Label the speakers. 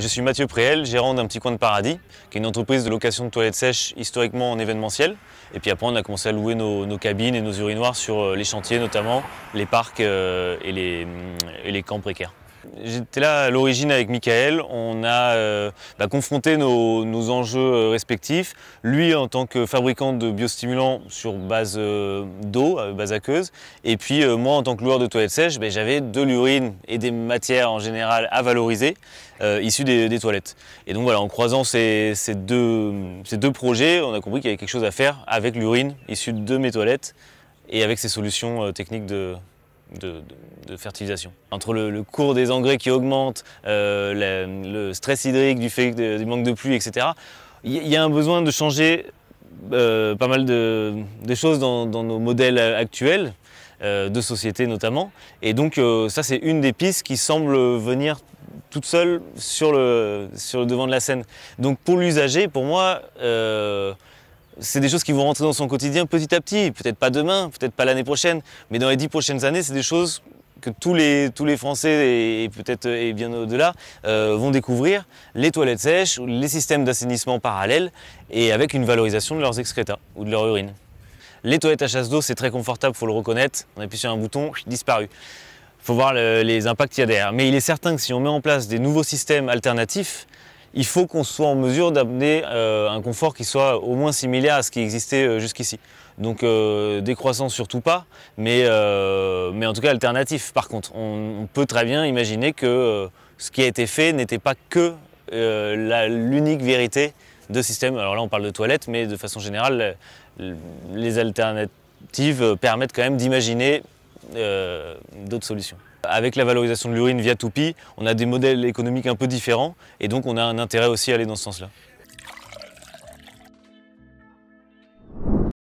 Speaker 1: Je suis Mathieu Préel, gérant d'un petit coin de paradis, qui est une entreprise de location de toilettes sèches historiquement en événementiel. Et puis après, on a commencé à louer nos, cabines et nos urinoirs sur euh, les chantiers, notamment les parcs euh, et les camps précaires. J'étais là à l'origine avec Michael, on a euh, bah, confronté nos, enjeux euh, respectifs. Lui en tant que fabricant de biostimulants sur base euh, d'eau, base aqueuse, et puis moi en tant que loueur de toilettes sèches, ben, j'avais de l'urine et des matières en général à valoriser issues des, toilettes. Et donc voilà, en croisant ces, deux, ces deux projets, on a compris qu'il y avait quelque chose à faire avec l'urine issue de mes toilettes et avec ces solutions techniques de, de, fertilisation. Entre le, cours des engrais qui augmente, euh, le, stress hydrique du fait du manque de pluie, etc., il y a un besoin de changer euh, pas mal de, choses dans, nos modèles actuels, euh, de société notamment. Et donc ça, c'est une des pistes qui semble venir toute seule sur le, sur le devant de la scène. Donc pour l'usager, pour moi, c'est des choses qui vont rentrer dans son quotidien petit à petit. Peut-être pas demain, peut-être pas l'année prochaine, mais dans les dix prochaines années, c'est des choses que tous les, tous les Français et, peut-être et bien au-delà euh, vont découvrir les toilettes sèches les systèmes d'assainissement parallèles et avec une valorisation de leurs excrétats ou de leur urines. Les toilettes à chasse d'eau, c'est très confortable, faut le reconnaître. On appuie sur un bouton, disparu. Faut voir les impacts qu'il y a derrière. Mais il est certain que si on met en place des nouveaux systèmes alternatifs, il faut qu'on soit en mesure d'amener euh, un confort qui soit au moins similaire à ce qui existait euh, jusqu'ici. Donc euh, décroissant surtout pas, mais, en tout cas alternatif. Par contre, on, peut très bien imaginer que ce qui a été fait n'était pas que l'unique vérité de système. Alors là, on parle de toilettes, mais de façon générale, les alternatives permettent quand même d'imaginer d'autres solutions avec la valorisation de l'urine via Toupie, on a des modèles économiques un peu différents et donc on a un intérêt aussi à aller dans ce sens-là.